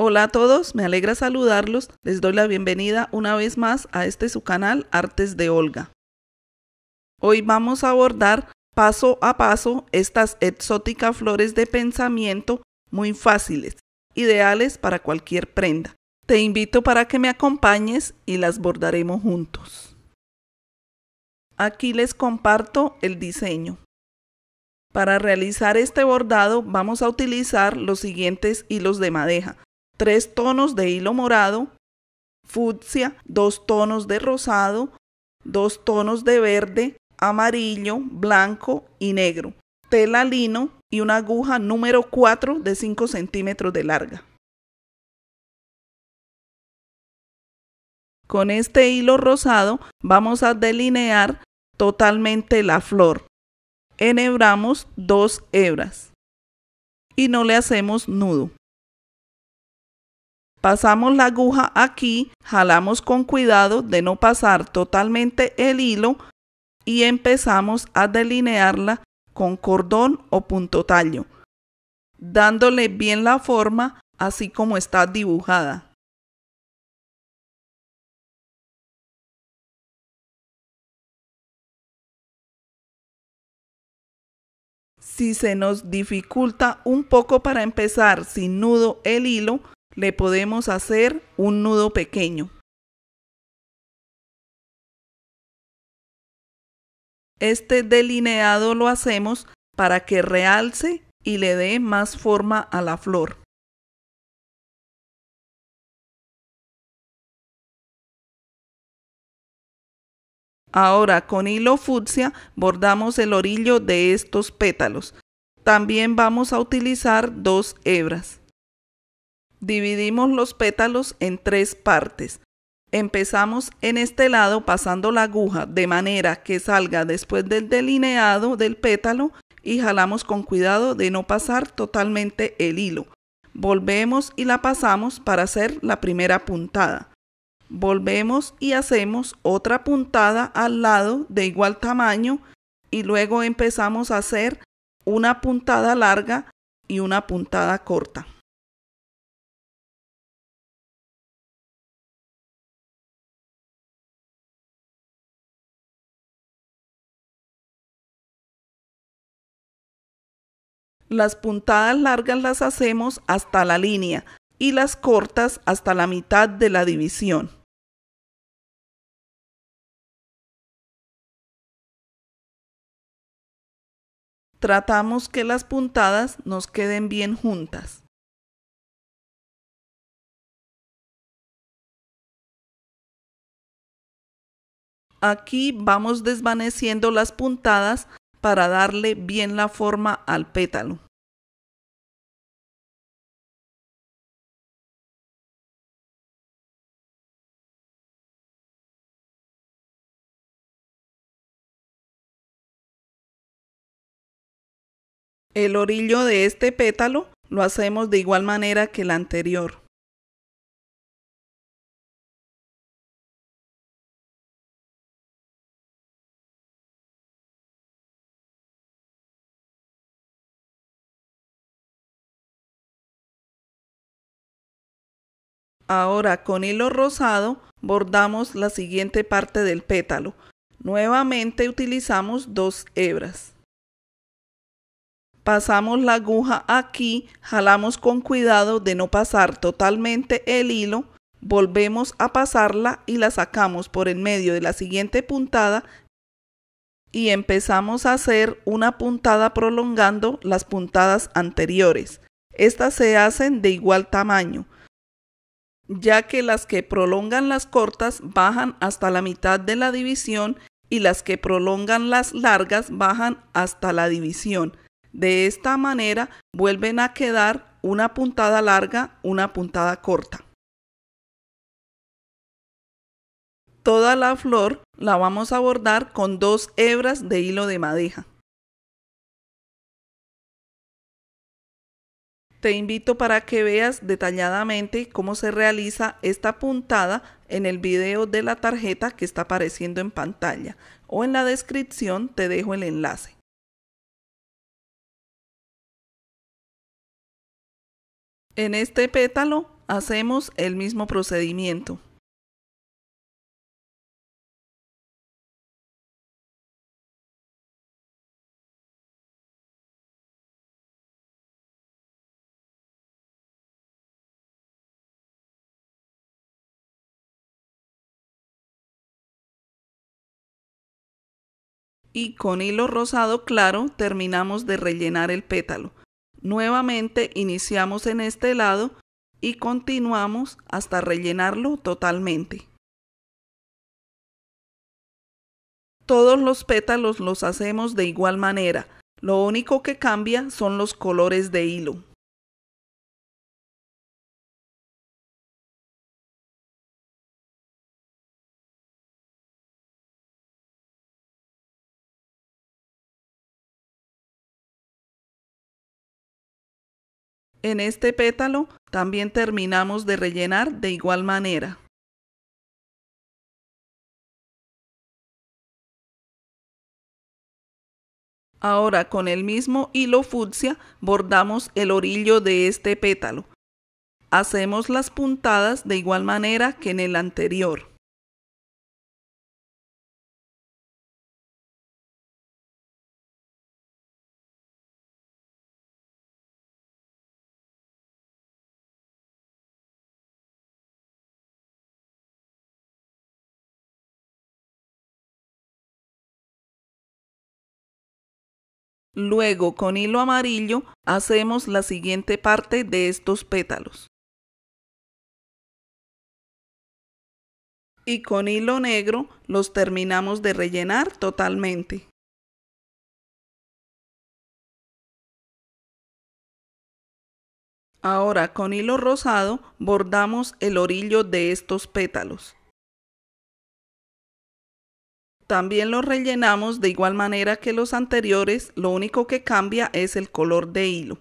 Hola a todos, me alegra saludarlos. Les doy la bienvenida una vez más a este su canal Artes de Olga. Hoy vamos a bordar paso a paso estas exóticas flores de pensamiento muy fáciles, ideales para cualquier prenda. Te invito para que me acompañes y las bordaremos juntos. Aquí les comparto el diseño. Para realizar este bordado vamos a utilizar los siguientes hilos de madeja. 3 tonos de hilo morado, fucsia, dos tonos de rosado, dos tonos de verde, amarillo, blanco y negro, tela lino y una aguja número 4 de 5 centímetros de larga. Con este hilo rosado vamos a delinear totalmente la flor. Enhebramos dos hebras y no le hacemos nudo. Pasamos la aguja aquí, jalamos con cuidado de no pasar totalmente el hilo y empezamos a delinearla con cordón o punto tallo, dándole bien la forma así como está dibujada. Si se nos dificulta un poco para empezar sin nudo el hilo, le podemos hacer un nudo pequeño. Este delineado lo hacemos para que realce y le dé más forma a la flor. Ahora con hilo fucsia bordamos el orillo de estos pétalos. También vamos a utilizar dos hebras. Dividimos los pétalos en tres partes. Empezamos en este lado pasando la aguja de manera que salga después del delineado del pétalo y jalamos con cuidado de no pasar totalmente el hilo. Volvemos y la pasamos para hacer la primera puntada. Volvemos y hacemos otra puntada al lado de igual tamaño y luego empezamos a hacer una puntada larga y una puntada corta. Las puntadas largas las hacemos hasta la línea y las cortas hasta la mitad de la división. Tratamos que las puntadas nos queden bien juntas. Aquí vamos desvaneciendo las puntadas para darle bien la forma al pétalo. El orillo de este pétalo lo hacemos de igual manera que el anterior. Ahora con hilo rosado bordamos la siguiente parte del pétalo. Nuevamente utilizamos dos hebras. Pasamos la aguja aquí, jalamos con cuidado de no pasar totalmente el hilo, volvemos a pasarla y la sacamos por el medio de la siguiente puntada y empezamos a hacer una puntada prolongando las puntadas anteriores. Estas se hacen de igual tamaño ya que las que prolongan las cortas bajan hasta la mitad de la división y las que prolongan las largas bajan hasta la división. De esta manera vuelven a quedar una puntada larga, una puntada corta. Toda la flor la vamos a bordar con dos hebras de hilo de madeja. te invito para que veas detalladamente cómo se realiza esta puntada en el video de la tarjeta que está apareciendo en pantalla o en la descripción te dejo el enlace. En este pétalo hacemos el mismo procedimiento. y con hilo rosado claro terminamos de rellenar el pétalo. Nuevamente iniciamos en este lado y continuamos hasta rellenarlo totalmente. Todos los pétalos los hacemos de igual manera, lo único que cambia son los colores de hilo. En este pétalo también terminamos de rellenar de igual manera. Ahora con el mismo hilo fucsia bordamos el orillo de este pétalo. Hacemos las puntadas de igual manera que en el anterior. Luego, con hilo amarillo, hacemos la siguiente parte de estos pétalos. Y con hilo negro los terminamos de rellenar totalmente. Ahora con hilo rosado bordamos el orillo de estos pétalos. También los rellenamos de igual manera que los anteriores, lo único que cambia es el color de hilo.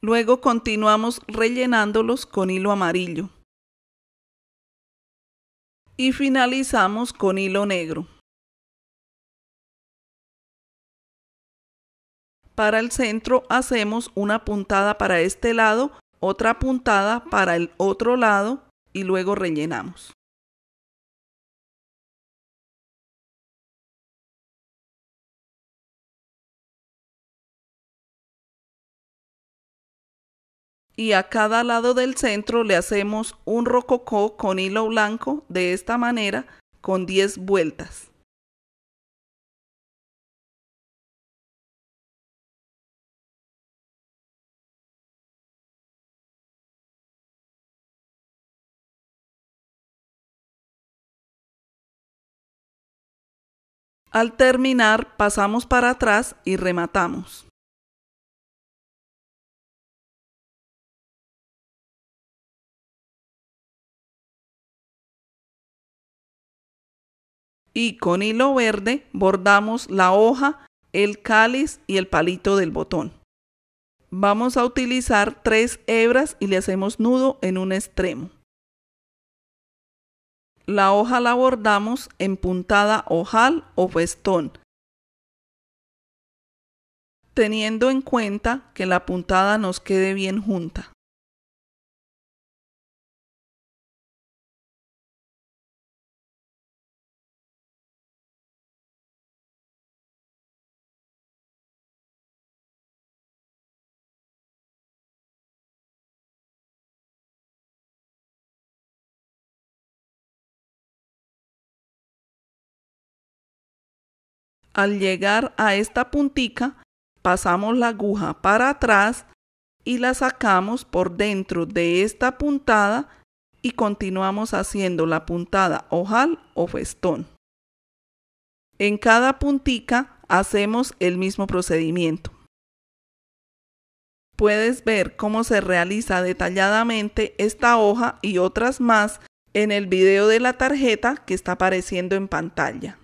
Luego continuamos rellenándolos con hilo amarillo. Y finalizamos con hilo negro. Para el centro hacemos una puntada para este lado, otra puntada para el otro lado y luego rellenamos. y a cada lado del centro le hacemos un rococó con hilo blanco de esta manera con 10 vueltas. Al terminar, pasamos para atrás y rematamos. Y con hilo verde bordamos la hoja, el cáliz y el palito del botón. Vamos a utilizar tres hebras y le hacemos nudo en un extremo. La hoja la bordamos en puntada ojal o festón, teniendo en cuenta que la puntada nos quede bien junta. Al llegar a esta puntica, pasamos la aguja para atrás y la sacamos por dentro de esta puntada y continuamos haciendo la puntada ojal o festón. En cada puntica hacemos el mismo procedimiento. Puedes ver cómo se realiza detalladamente esta hoja y otras más en el video de la tarjeta que está apareciendo en pantalla.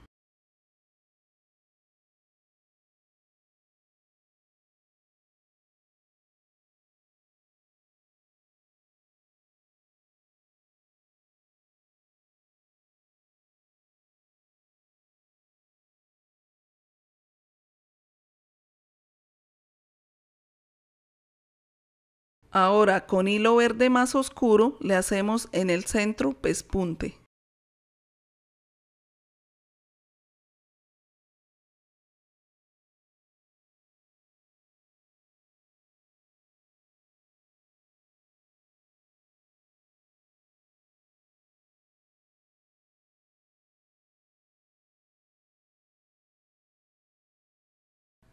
Ahora con hilo verde más oscuro le hacemos en el centro pespunte.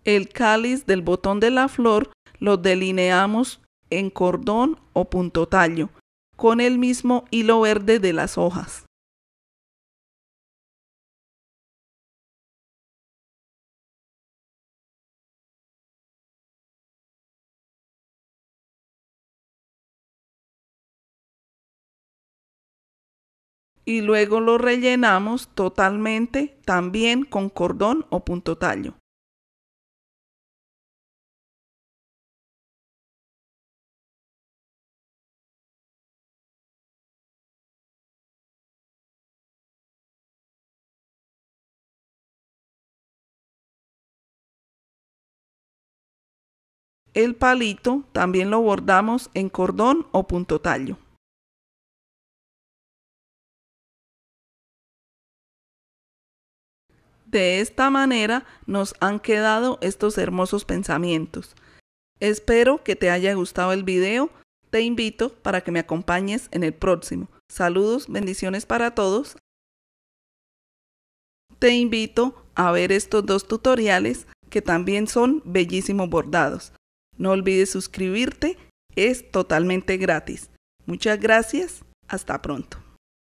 El cáliz del botón de la flor lo delineamos en cordón o punto tallo, con el mismo hilo verde de las hojas. y luego lo rellenamos totalmente también con cordón o punto tallo. El palito también lo bordamos en cordón o punto tallo. De esta manera nos han quedado estos hermosos pensamientos. Espero que te haya gustado el video. Te invito para que me acompañes en el próximo. Saludos, bendiciones para todos. Te invito a ver estos dos tutoriales que también son bellísimos bordados. No olvides suscribirte, es totalmente gratis. Muchas gracias, hasta pronto.